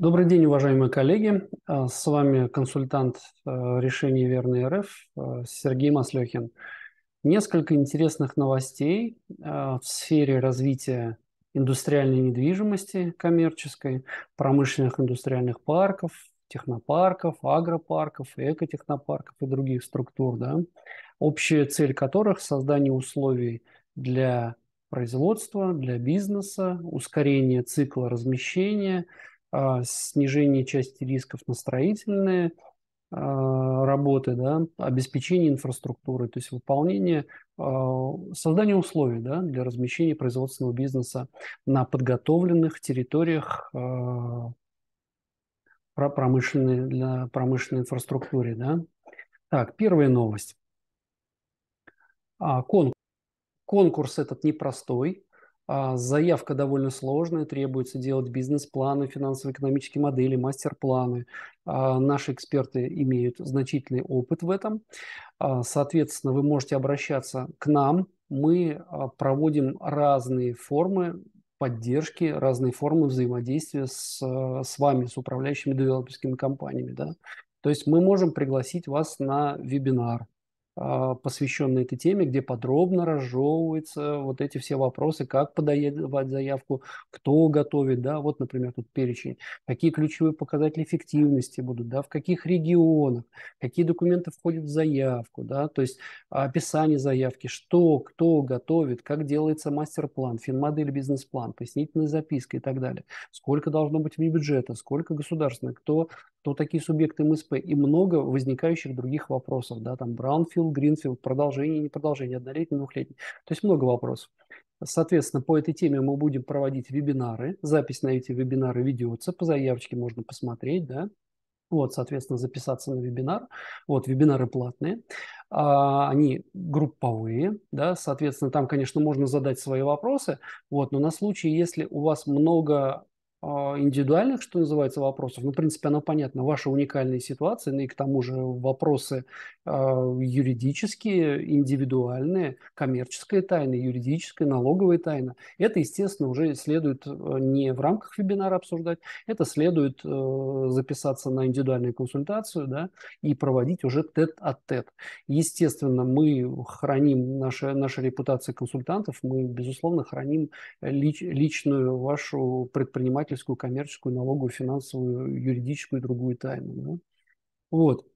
Добрый день, уважаемые коллеги. А, с вами консультант э, решений Верной РФ э, Сергей Маслехин. Несколько интересных новостей э, в сфере развития индустриальной недвижимости коммерческой, промышленных индустриальных парков, технопарков, агропарков, экотехнопарков и других структур, да, общая цель которых – создание условий для производства, для бизнеса, ускорение цикла размещения – а, снижение части рисков на строительные а, работы, да, обеспечение инфраструктуры, то есть выполнение, а, создание условий да, для размещения производственного бизнеса на подготовленных территориях промышленной, для промышленной инфраструктуры. Да. Так, первая новость. конкурс. конкурс этот непростой. А, заявка довольно сложная, требуется делать бизнес-планы, финансово-экономические модели, мастер-планы. А, наши эксперты имеют значительный опыт в этом. А, соответственно, вы можете обращаться к нам. Мы проводим разные формы поддержки, разные формы взаимодействия с, с вами, с управляющими девелоперскими компаниями. Да? То есть мы можем пригласить вас на вебинар, а, посвященный этой теме, где подробно разжевываются вот эти все вопросы, как подавать заявку, кто готовит, да, вот, например, тут перечень, какие ключевые показатели эффективности будут, да, в каких регионах, какие документы входят в заявку, да, то есть описание заявки, что, кто готовит, как делается мастер-план, финмодель, бизнес-план, пояснительная записка и так далее, сколько должно быть вне бюджета, сколько государственных, кто, кто такие субъекты МСП и много возникающих других вопросов, да, там, браунфилд, Brownfield, Greenfield, продолжение, не продолжение, а однолетний, двухлетний. То есть много вопросов. Соответственно, по этой теме мы будем проводить вебинары. Запись на эти вебинары ведется, по заявочке можно посмотреть, да. Вот, соответственно, записаться на вебинар. Вот, вебинары платные, а, они групповые, да, соответственно, там, конечно, можно задать свои вопросы, вот, но на случай, если у вас много а, индивидуальных, что называется, вопросов. Ну, в принципе, оно понятно. Ваша уникальная ситуация, ну и к тому же вопросы э, юридические, индивидуальные, коммерческая тайна, юридическая, налоговая тайна. Это, естественно, уже следует а, не в рамках вебинара обсуждать, это следует э, записаться на индивидуальную консультацию да, и проводить уже тет-а-тет. -тет. Естественно, мы храним наши, наши репутации консультантов, мы, безусловно, храним э, лич, личную вашу предпринимательскую банковскую, коммерческую, налоговую, финансовую, юридическую и другую тайну. Да? Вот.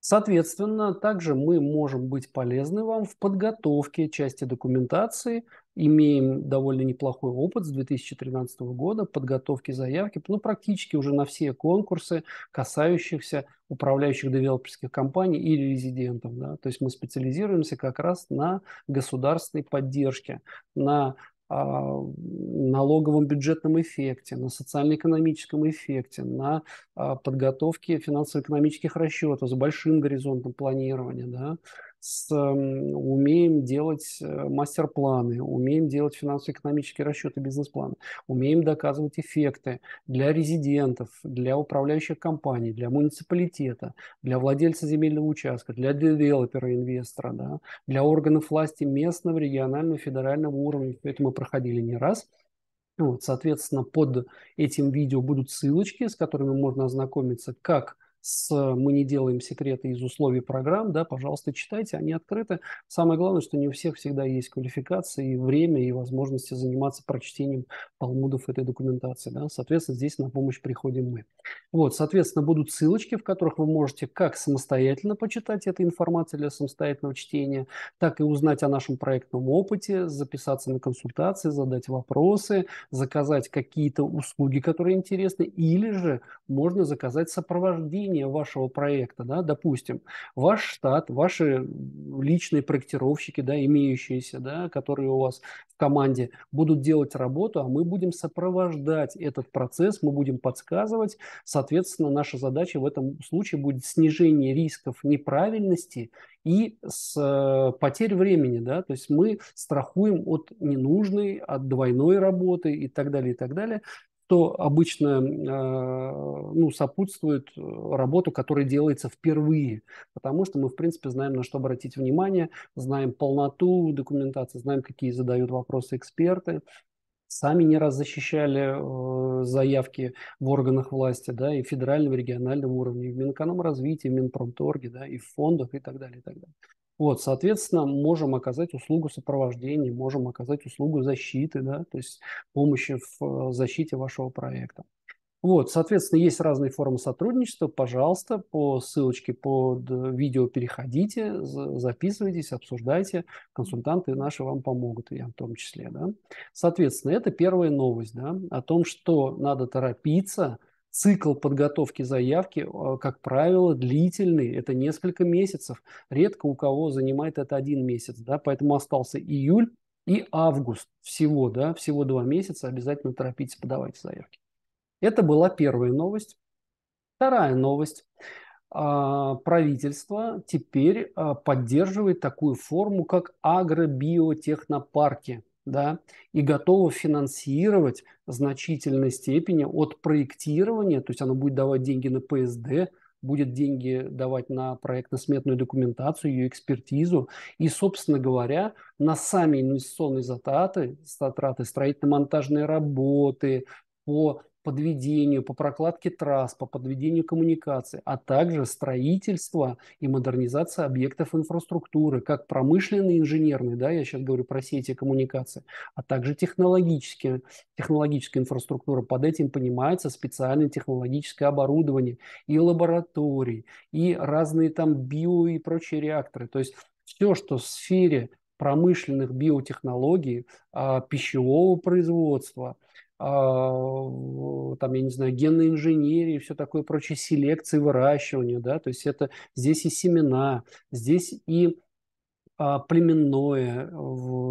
Соответственно, также мы можем быть полезны вам в подготовке части документации. Имеем довольно неплохой опыт с 2013 года подготовки заявки, ну, практически уже на все конкурсы, касающихся управляющих девелоперских компаний или резидентов. Да? То есть мы специализируемся как раз на государственной поддержке, на а, налоговом бюджетном эффекте, на социально-экономическом эффекте, на а, подготовке финансово-экономических расчетов с большим горизонтом планирования, да, с, эм, умеем делать э, мастер-планы, умеем делать финансово-экономические расчеты бизнес планы умеем доказывать эффекты для резидентов, для управляющих компаний, для муниципалитета, для владельца земельного участка, для девелопера, инвестора, да, для органов власти местного, регионального, федерального уровня. Это мы проходили не раз. Вот, соответственно, под этим видео будут ссылочки, с которыми можно ознакомиться, как с э, «Мы не делаем секреты из условий программ», да, пожалуйста, читайте, они открыты. Самое главное, что не у всех всегда есть квалификация и время, и возможности заниматься прочтением талмудов этой документации. Да. Соответственно, здесь на помощь приходим мы. Вот, соответственно, будут ссылочки, в которых вы можете как самостоятельно почитать эту информацию для самостоятельного чтения, так и узнать о нашем проектном опыте, записаться на консультации, задать вопросы, заказать какие-то услуги, которые интересны, или же можно заказать сопровождение изменения вашего проекта, да, допустим, ваш штат, ваши личные проектировщики, да, имеющиеся, да, которые у вас в команде будут делать работу, а мы будем сопровождать этот процесс, мы будем подсказывать. Соответственно, наша задача в этом случае будет снижение рисков неправильности и с э, потерь времени, да, то есть мы страхуем от ненужной, от двойной работы и так далее, и так далее что обычно э, ну, сопутствует э, работу, которая делается впервые, потому что мы, в принципе, знаем, на что обратить внимание, знаем полноту документации, знаем, какие задают вопросы эксперты, сами не раз защищали э, заявки в органах власти, да, и федеральном, и региональном уровне, и в Минэкономразвитии, и в Минпромторге, да, и в фондах, и так далее, и так далее. Вот, соответственно, можем оказать услугу сопровождения, можем оказать услугу защиты, да, то есть помощи в э, защите вашего проекта. Вот, соответственно, есть разные формы сотрудничества. Пожалуйста, по ссылочке под э, видео переходите, записывайтесь, обсуждайте. Консультанты наши вам помогут, и я в том числе. Да? Соответственно, это первая новость да, о том, что надо торопиться – цикл подготовки заявки, а, как правило, длительный, это несколько месяцев. Редко у кого занимает это один месяц, да, поэтому остался июль и август всего, да, всего два месяца, обязательно торопитесь подавать заявки. Это была первая новость. Вторая новость. А, правительство теперь а, поддерживает такую форму, как агробиотехнопарки – да, и готова финансировать в значительной степени от проектирования, то есть она будет давать деньги на ПСД, будет деньги давать на проектно-сметную документацию, ее экспертизу и, собственно говоря, на сами инвестиционные затраты, затраты строительно-монтажные работы, по подведению, по прокладке трасс, по подведению коммуникаций, а также строительство и модернизация объектов инфраструктуры, как промышленные, инженерные, да, я сейчас говорю про сети и коммуникации, а также технологические, технологическая инфраструктура. Под этим понимается специальное технологическое оборудование и лаборатории, и разные там био и прочие реакторы. То есть все, что в сфере промышленных биотехнологий, а, пищевого производства, а, там, я не знаю, генной инженерии, все такое прочее, селекции, выращивания, да, то есть это здесь и семена, здесь и а, племенное,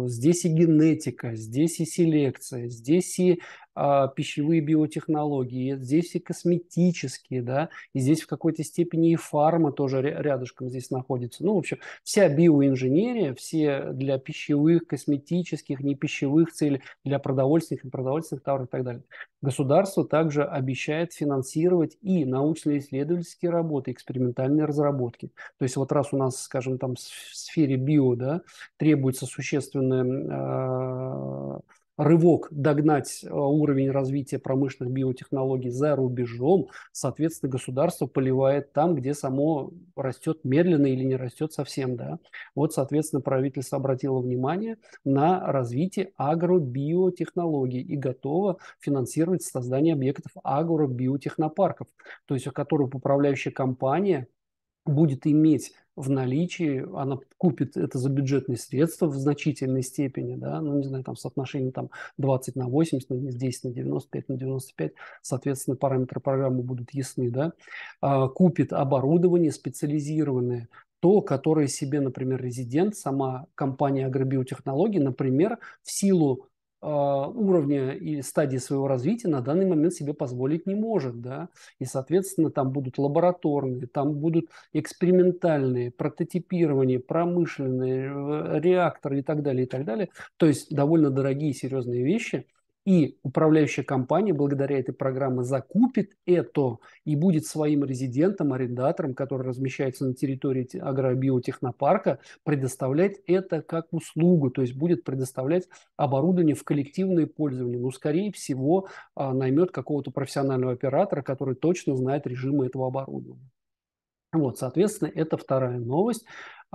здесь и генетика, здесь и селекция, здесь и а, пищевые биотехнологии, здесь и косметические, да, и здесь в какой-то степени и фарма тоже рядышком здесь находится. Ну, в общем, вся биоинженерия, все для пищевых, косметических, не пищевых целей, для продовольственных и продовольственных товаров и так далее. Государство также обещает финансировать и научно-исследовательские работы, экспериментальные разработки. То есть вот раз у нас, скажем, там в сфере био да, требуется существенная э, рывок догнать э, уровень развития промышленных биотехнологий за рубежом, соответственно, государство поливает там, где само растет медленно или не растет совсем. Да? Вот, соответственно, правительство обратило внимание на развитие агробиотехнологий и готово финансировать создание объектов агробиотехнопарков, то есть у которых управляющая компания будет иметь в наличии, она купит это за бюджетные средства в значительной степени, да, ну, не знаю, там соотношение там 20 на 80, ну, на 10 на 95 на 95, соответственно, параметры программы будут ясны, да, а, купит оборудование специализированное, то, которое себе, например, резидент, сама компания агробиотехнологии например, в силу а, уровня и стадии своего развития на данный момент себе позволить не может. Да? И, соответственно, там будут лабораторные, там будут экспериментальные, прототипирование, промышленные, э, реакторы и так далее, и так далее. То есть довольно дорогие серьезные вещи – и управляющая компания благодаря этой программе закупит это и будет своим резидентом, арендатором, который размещается на территории агробиотехнопарка, предоставлять это как услугу, то есть будет предоставлять оборудование в коллективное пользование. Но, ну, скорее всего, а, наймет какого-то профессионального оператора, который точно знает режимы этого оборудования. Вот, соответственно, это вторая новость.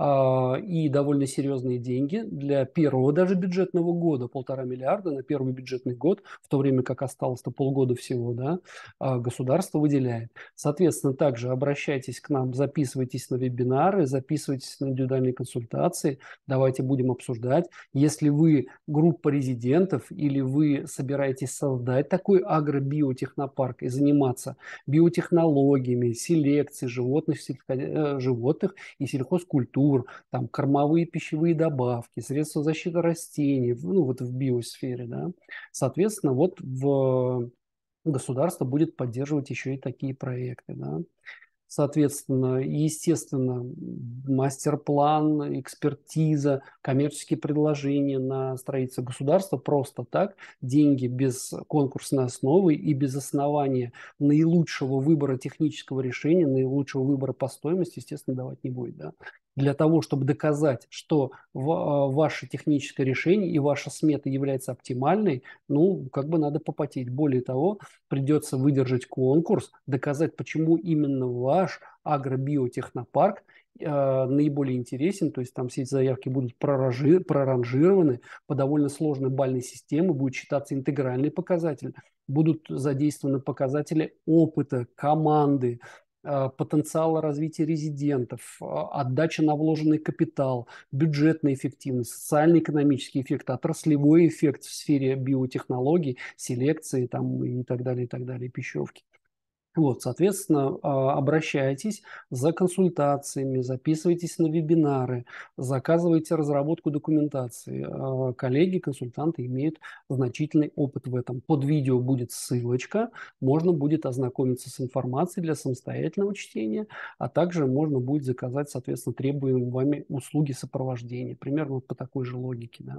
А, и довольно серьезные деньги для первого даже бюджетного года, полтора миллиарда на первый бюджетный год, в то время как осталось-то полгода всего, да, а, государство выделяет. Соответственно, также обращайтесь к нам, записывайтесь на вебинары, записывайтесь на индивидуальные консультации, давайте будем обсуждать. Если вы группа резидентов или вы собираетесь создать такой агробиотехнопарк и заниматься биотехнологиями, селекцией животных, сельхо... Э, животных и сельхозкультур, культур, там, кормовые пищевые добавки, средства защиты растений, ну, вот в биосфере, да. Соответственно, вот в государство будет поддерживать еще и такие проекты, да. Соответственно, естественно, мастер-план, экспертиза, коммерческие предложения на строительство государства просто так, деньги без конкурсной основы и без основания наилучшего выбора технического решения, наилучшего выбора по стоимости, естественно, давать не будет. Да? для того, чтобы доказать, что а, ваше техническое решение и ваша смета является оптимальной, ну, как бы надо попотеть. Более того, придется выдержать конкурс, доказать, почему именно ваш агробиотехнопарк э, наиболее интересен, то есть там все эти заявки будут проранжи, проранжированы по довольно сложной бальной системе, будет считаться интегральный показатель, будут задействованы показатели опыта, команды, Э, потенциала развития резидентов, э, отдача на вложенный капитал, бюджетная эффективность, социально-экономический эффект, отраслевой эффект в сфере биотехнологий, селекции там, и так далее, и так далее, пищевки. Вот, соответственно, а, обращайтесь за консультациями, записывайтесь на вебинары, заказывайте разработку документации. А, коллеги, консультанты имеют значительный опыт в этом. Под видео будет ссылочка, можно будет ознакомиться с информацией для самостоятельного чтения, а также можно будет заказать, соответственно, требуемые вами услуги сопровождения, примерно по такой же логике. Да?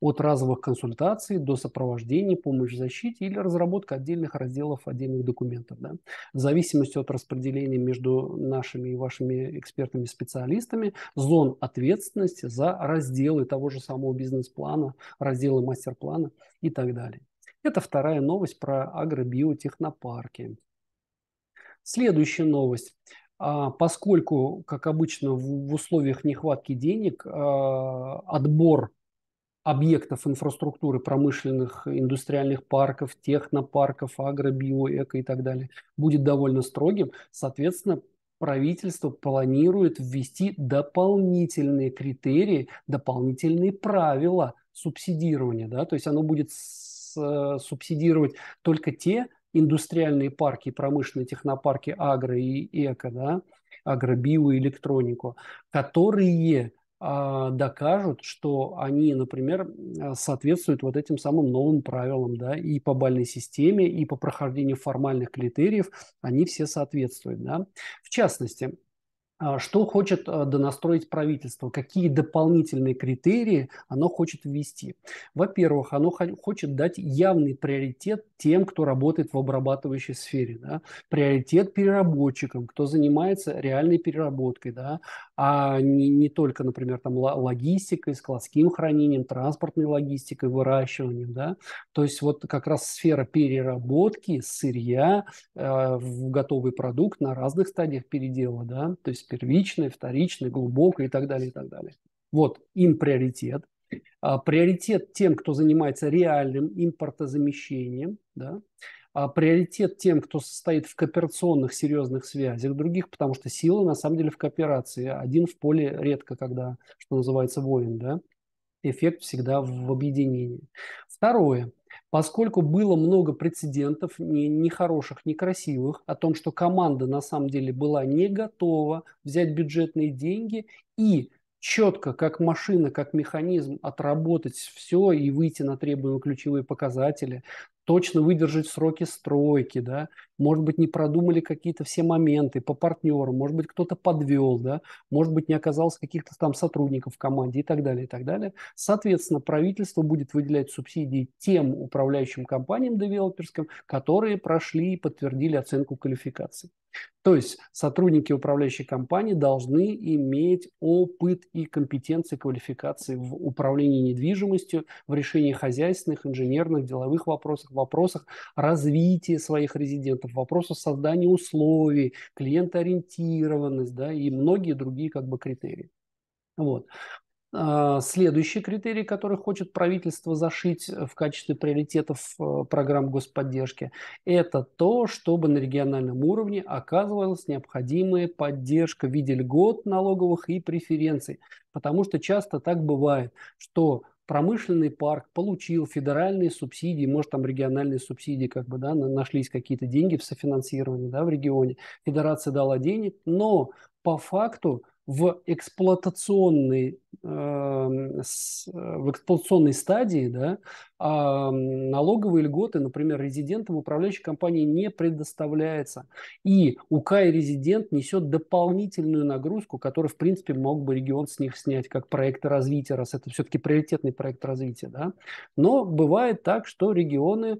От разовых консультаций до сопровождения, помощь в защите или разработка отдельных разделов, отдельных документов. Да? В зависимости от распределения между нашими и вашими экспертами-специалистами зон ответственности за разделы того же самого бизнес-плана, разделы мастер-плана и так далее. Это вторая новость про агробиотехнопарки. Следующая новость. А, поскольку, как обычно, в условиях нехватки денег а, отбор объектов инфраструктуры промышленных, индустриальных парков, технопарков, агро, эко и так далее, будет довольно строгим. Соответственно, правительство планирует ввести дополнительные критерии, дополнительные правила субсидирования. Да? То есть оно будет э, субсидировать только те индустриальные парки, промышленные технопарки агро и эко, да, агробиоэлектронику, которые а, докажут, что они, например, соответствуют вот этим самым новым правилам, да, и по бальной системе, и по прохождению формальных критериев они все соответствуют, да. В частности, а что хочет э, донастроить правительство? Какие дополнительные критерии оно хочет ввести? Во-первых, оно хочет дать явный приоритет тем, кто работает в обрабатывающей сфере. Да? Приоритет переработчикам, кто занимается реальной переработкой, да? а не, не только, например, там, логистикой, складским хранением, транспортной логистикой, выращиванием. Да? То есть вот как раз сфера переработки сырья э, в готовый продукт на разных стадиях передела. Да? То есть есть первичной, вторичной, глубокой и так далее, и так далее. Вот им приоритет. А, приоритет тем, кто занимается реальным импортозамещением, да, а приоритет тем, кто состоит в кооперационных серьезных связях других, потому что сила на самом деле в кооперации. Один в поле редко, когда, что называется, воин, да, эффект всегда в объединении. Второе. Поскольку было много прецедентов, не, нехороших, некрасивых, о том, что команда на самом деле была не готова взять бюджетные деньги и четко, как машина, как механизм, отработать все и выйти на требуемые ключевые показатели, точно выдержать сроки стройки, да, может быть, не продумали какие-то все моменты по партнеру, может быть, кто-то подвел, да, может быть, не оказалось каких-то там сотрудников в команде и так далее, и так далее. Соответственно, правительство будет выделять субсидии тем управляющим компаниям девелоперским, которые прошли и подтвердили оценку квалификации. То есть сотрудники управляющей компании должны иметь опыт и компетенции квалификации в управлении недвижимостью, в решении хозяйственных, инженерных, деловых вопросов вопросах развития своих резидентов, вопросах создания условий, клиентоориентированность да, и многие другие как бы, критерии. Вот. А, следующий критерий, который хочет правительство зашить э, в качестве приоритетов э, программ господдержки, это то, чтобы на региональном уровне оказывалась необходимая поддержка в виде льгот налоговых и преференций. Потому что часто так бывает, что промышленный парк получил федеральные субсидии, может, там региональные субсидии, как бы, да, нашлись какие-то деньги в софинансировании, да, в регионе, федерация дала денег, но по факту в эксплуатационной, эм, э, с, в эксплуатационной стадии да, а налоговые льготы, например, резидентам управляющей компании не предоставляется. И УК и резидент несет дополнительную нагрузку, которую, в принципе, мог бы регион с них снять как проекты развития, раз это все-таки приоритетный проект развития. Да? Но бывает так, что регионы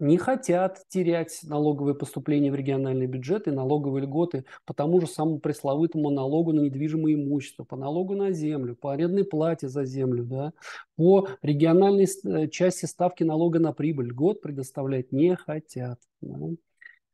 не хотят терять налоговые поступления в региональный бюджет и налоговые льготы по тому же самому пресловутому налогу на недвижимое имущество, по налогу на землю, по арендной плате за землю, да, по региональной э, части ставки налога на прибыль льгот предоставлять не хотят. Да.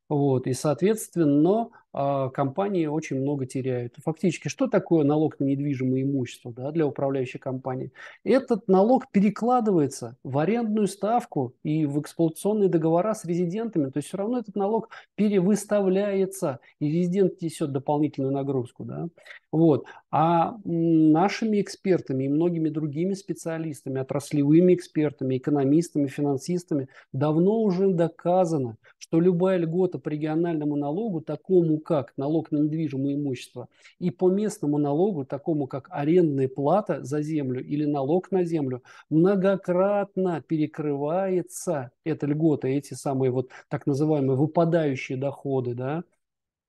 Вот, и, соответственно, а, компании очень много теряют. Фактически, что такое налог на недвижимое имущество да, для управляющей компании? Этот налог перекладывается в арендную ставку и в эксплуатационные договора с резидентами. То есть все равно этот налог перевыставляется, и резидент несет дополнительную нагрузку. Да? Вот. А нашими экспертами и многими другими специалистами, отраслевыми экспертами, экономистами, финансистами давно уже доказано, что любая льгота по региональному налогу такому как налог на недвижимое имущество, и по местному налогу, такому как арендная плата за землю или налог на землю, многократно перекрывается эта льгота, эти самые вот так называемые выпадающие доходы, да,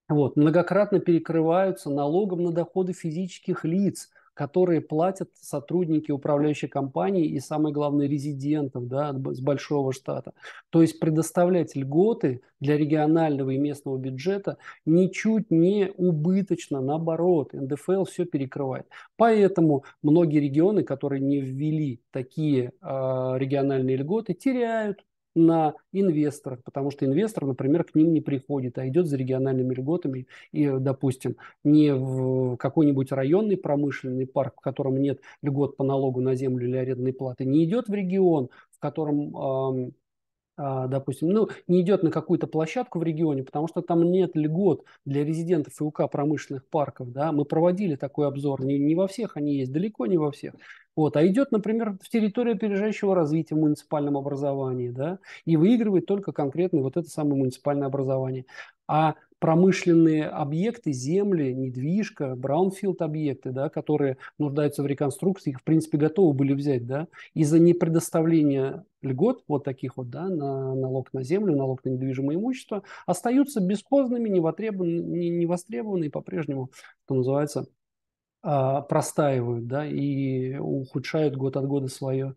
вот, многократно перекрываются налогом на доходы физических лиц – которые платят сотрудники управляющей компании и, самое главное, резидентов да, с большого штата. То есть предоставлять льготы для регионального и местного бюджета ничуть не убыточно, наоборот, НДФЛ все перекрывает. Поэтому многие регионы, которые не ввели такие э, региональные льготы, теряют на инвесторов, потому что инвестор, например, к ним не приходит, а идет за региональными льготами и, э, допустим, не в какой-нибудь районный промышленный парк, в котором нет льгот по налогу на землю или арендной платы, не идет в регион, в котором а, допустим, ну, не идет на какую-то площадку в регионе, потому что там нет льгот для резидентов ИУК промышленных парков, да, мы проводили такой обзор, не, не во всех они есть, далеко не во всех, вот, а идет, например, в территорию опережающего развития в муниципальном образовании, да, и выигрывает только конкретно вот это самое муниципальное образование. А промышленные объекты, земли, недвижка, браунфилд-объекты, да, которые нуждаются в реконструкции, их, в принципе, готовы были взять, да, из-за непредоставления льгот вот таких вот, да, на налог на землю, налог на недвижимое имущество, остаются бесхозными, невостребованные, невостребованные по-прежнему, что называется, а, простаивают, да, и ухудшают год от года свое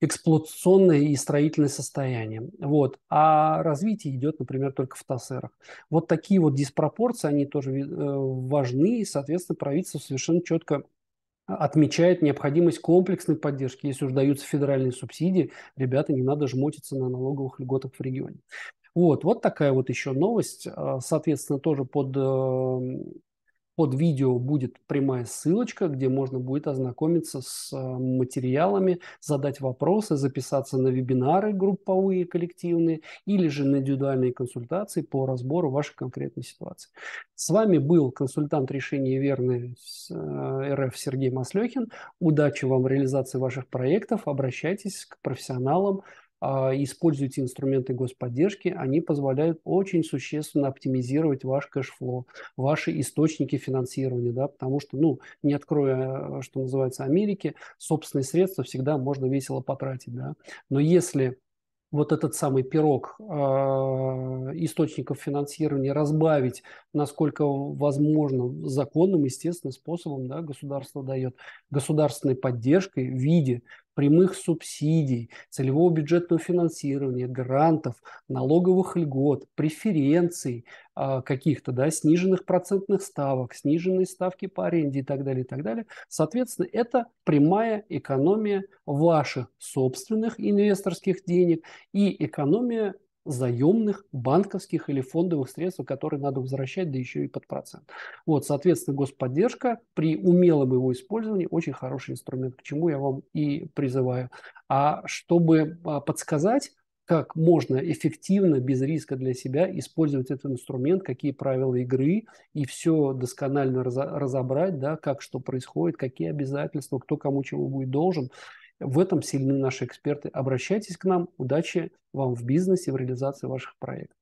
эксплуатационное и строительное состояние. Вот. А развитие идет, например, только в ТАСЭРах. Вот такие вот диспропорции, они тоже э, важны, и, соответственно, правительство совершенно четко э, отмечает необходимость комплексной поддержки. Если уж даются федеральные субсидии, ребята, не надо жмотиться на налоговых льготах в регионе. Вот, вот такая вот еще новость, э, соответственно, тоже под под видео будет прямая ссылочка, где можно будет ознакомиться с э, материалами, задать вопросы, записаться на вебинары групповые, коллективные или же на индивидуальные консультации по разбору вашей конкретной ситуации. С вами был консультант решения верны э, РФ Сергей Маслехин. Удачи вам в реализации ваших проектов. Обращайтесь к профессионалам, а, используйте инструменты господдержки, они позволяют очень существенно оптимизировать ваш кэшфлоу, ваши источники финансирования, да, потому что, ну, не откроя, э, что называется, Америки, собственные средства всегда можно весело потратить, да. Но если вот этот самый пирог э, источников финансирования разбавить, насколько возможно, законным, естественным способом да, государство дает, государственной поддержкой в виде прямых субсидий, целевого бюджетного финансирования, грантов, налоговых льгот, преференций э, каких-то, да, сниженных процентных ставок, сниженной ставки по аренде и так далее, и так далее. Соответственно, это прямая экономия ваших собственных инвесторских денег и экономия заемных банковских или фондовых средств, которые надо возвращать, да еще и под процент. Вот, соответственно, господдержка при умелом его использовании очень хороший инструмент, к чему я вам и призываю. А чтобы а, подсказать, как можно эффективно, без риска для себя использовать этот инструмент, какие правила игры, и все досконально разобрать, да, как что происходит, какие обязательства, кто кому чего будет должен. В этом сильны наши эксперты. Обращайтесь к нам. Удачи вам в бизнесе, в реализации ваших проектов.